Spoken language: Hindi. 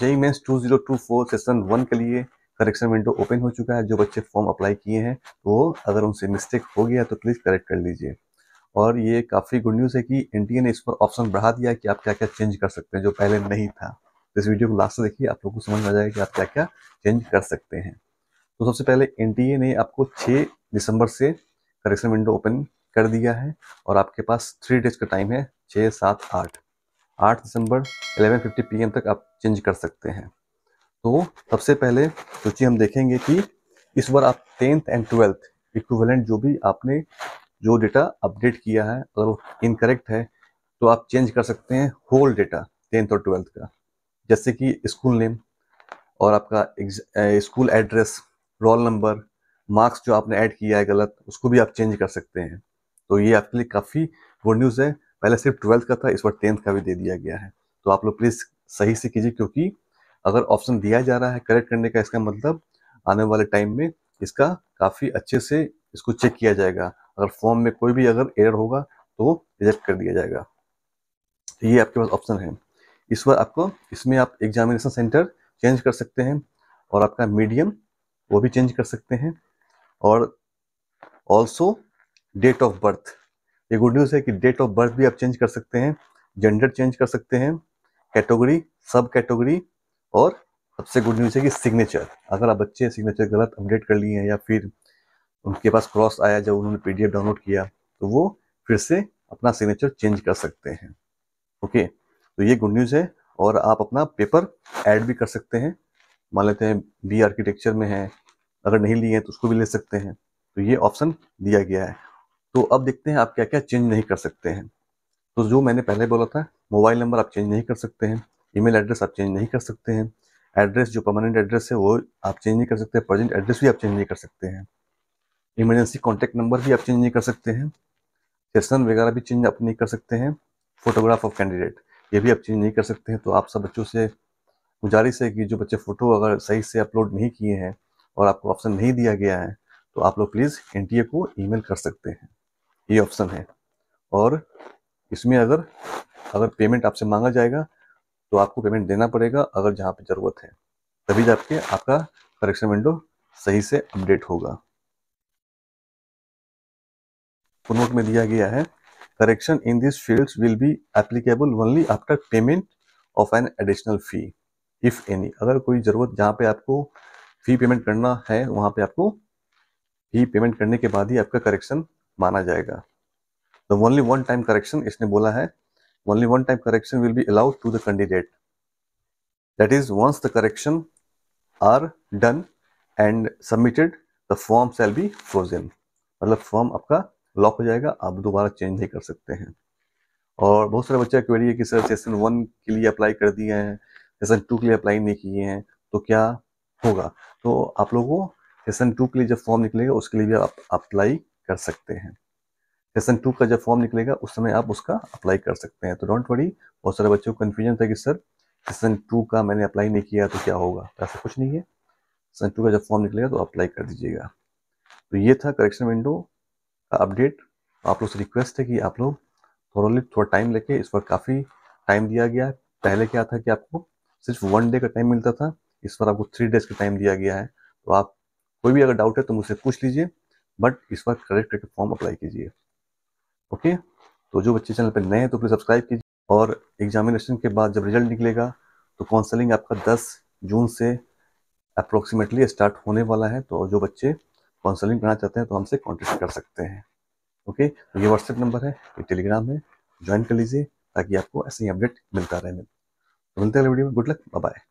JEE mains four session one के लिए करेक्शन विंडो ओपन हो चुका है जो बच्चे फॉर्म अप्लाई किए हैं वो तो अगर उनसे मिस्टेक हो गया तो प्लीज़ करेक्ट कर लीजिए और ये काफ़ी गुड न्यूज़ है कि एनटीए ने इस पर ऑप्शन बढ़ा दिया कि आप क्या क्या चेंज कर सकते हैं जो पहले नहीं था तो इस वीडियो को लास्ट से देखिए आप लोगों को समझ में आ जाएगा कि आप क्या क्या चेंज कर सकते हैं तो सबसे पहले एन ने आपको छः दिसंबर से करेक्शन विंडो ओपन कर दिया है और आपके पास थ्री डेज का टाइम है छः सात आठ 8 दिसंबर 11:50 पीएम तक आप चेंज कर सकते हैं तो सबसे पहले सोचिए हम देखेंगे कि इस बार आप टेंथ एंड ट्वेल्थ इक्विवेलेंट जो भी आपने जो डेटा अपडेट किया है अगर वो इनकरेक्ट है तो आप चेंज कर सकते हैं होल डेटा टेंथ और ट्वेल्थ का जैसे कि स्कूल नेम और आपका school address roll number marks जो आपने ऐड किया है गलत उसको भी आप चेंज कर सकते हैं तो ये आपके लिए काफ़ी गुड न्यूज़ है पहले सिर्फ ट्वेल्थ का था इस बार टेंथ का भी दे दिया गया है तो आप लोग प्लीज़ सही से कीजिए क्योंकि अगर ऑप्शन दिया जा रहा है करेक्ट करने का इसका मतलब आने वाले टाइम में इसका काफ़ी अच्छे से इसको चेक किया जाएगा अगर फॉर्म में कोई भी अगर एरर होगा तो रिजेक्ट कर दिया जाएगा तो ये आपके पास ऑप्शन है इस बार आपको इसमें आप एग्जामिनेशन सेंटर चेंज कर सकते हैं और आपका मीडियम वो भी चेंज कर सकते हैं और ऑल्सो डेट ऑफ बर्थ ये गुड न्यूज़ है कि डेट ऑफ बर्थ भी आप चेंज कर सकते हैं जेंडर चेंज कर सकते हैं कैटेगरी सब कैटेगरी और सबसे गुड न्यूज़ है कि सिग्नेचर अगर आप बच्चे सिग्नेचर गलत अपडेट कर लिए हैं या फिर उनके पास क्रॉस आया जब उन्होंने पी डाउनलोड किया तो वो फिर से अपना सिग्नेचर चेंज कर सकते हैं ओके तो ये गुड न्यूज़ है और आप अपना पेपर ऐड भी कर सकते हैं मान लेते हैं बी आर्किटेक्चर में है अगर नहीं लिए हैं तो उसको भी ले सकते हैं तो ये ऑप्शन दिया गया है तो अब देखते हैं आप क्या क्या चेंज नहीं कर सकते हैं तो जो मैंने पहले बोला था मोबाइल नंबर आप चेंज नहीं कर सकते हैं ईमेल एड्रेस आप चेंज नहीं कर सकते हैं एड्रेस जो परमानेंट एड्रेस है वो आप चेंज नहीं कर सकते प्रजेंट एड्रेस भी आप चेंज नहीं कर सकते हैं इमरजेंसी कॉन्टैक्ट नंबर भी आप चेंज नहीं कर सकते हैं सेशन वगैरह भी चेंज आप नहीं कर सकते हैं फोटोग्राफ ऑफ कैंडिडेट ये भी आप चेंज नहीं कर सकते हैं तो आप सब बच्चों से गुजारिश है कि जो बच्चे फ़ोटो अगर सही से अपलोड नहीं किए हैं और आपको ऑप्शन नहीं दिया गया है तो आप लोग प्लीज़ एन को ईमेल कर सकते हैं ये ऑप्शन है और इसमें अगर अगर पेमेंट आपसे मांगा जाएगा तो आपको पेमेंट देना पड़ेगा अगर जहाँ पे ज़रूरत है तभी जाके आपका करेक्शन विंडो सही से अपडेट होगा नोट में दिया गया है correction in this fields will be applicable only after payment of an additional fee if any अगर कोई ज़रूरत जहाँ पे आपको फी पेमेंट करना है वहां पे आपको फी पेमेंट करने के बाद ही आपका करेक्शन माना जाएगा the only one time correction इसने बोला है only one time correction will be allowed to the candidate that is once the correction are done and submitted the form shall be frozen मतलब फॉर्म आपका लॉक हो जाएगा आप दोबारा चेंज नहीं कर सकते हैं और बहुत सारे बच्चे क्वेरी है कि सर सेशन वन के लिए अप्लाई कर दिए हैं सेशन टू के लिए अप्लाई नहीं किए हैं तो क्या होगा तो आप लोगों को सेशन टू के लिए जब फॉर्म निकलेगा उसके लिए भी आप अप्लाई कर सकते हैं सेशन टू का जब फॉर्म निकलेगा उस समय आप उसका अप्लाई कर सकते हैं तो डोंट वरी बहुत सारे बच्चों को कन्फ्यूजन था कि सर सेशन टू का मैंने अप्लाई नहीं किया तो क्या होगा तो ऐसा कुछ नहीं है सेशन टू का जब फॉर्म निकलेगा तो अप्लाई कर दीजिएगा तो ये था करेक्शन विंडो का अपडेट आप लोग से रिक्वेस्ट है कि आप लोग थोड़ा थोड़ा टाइम लेके इस पर काफ़ी टाइम दिया गया पहले क्या था कि आपको सिर्फ वन डे का टाइम मिलता था इस पर आपको थ्री डेज का टाइम दिया गया है तो आप कोई भी अगर डाउट है तो मुझसे पूछ लीजिए बट इस बार करेक्ट करके फॉर्म अप्लाई कीजिए ओके तो जो बच्चे चैनल पर नए हैं तो प्लीज़ सब्सक्राइब कीजिए और एग्जामिनेशन के बाद जब रिजल्ट निकलेगा तो काउंसलिंग आपका 10 जून से अप्रोक्सीमेटली स्टार्ट होने वाला है तो जो बच्चे काउंसलिंग करना चाहते हैं तो हमसे कॉन्टेक्ट कर सकते हैं ओके तो ये व्हाट्सएप नंबर है ये टेलीग्राम है ज्वाइन कर लीजिए ताकि आपको ऐसे ही अपडेट मिलता रहे तो मिलते अगले वीडियो में गुड लक बाय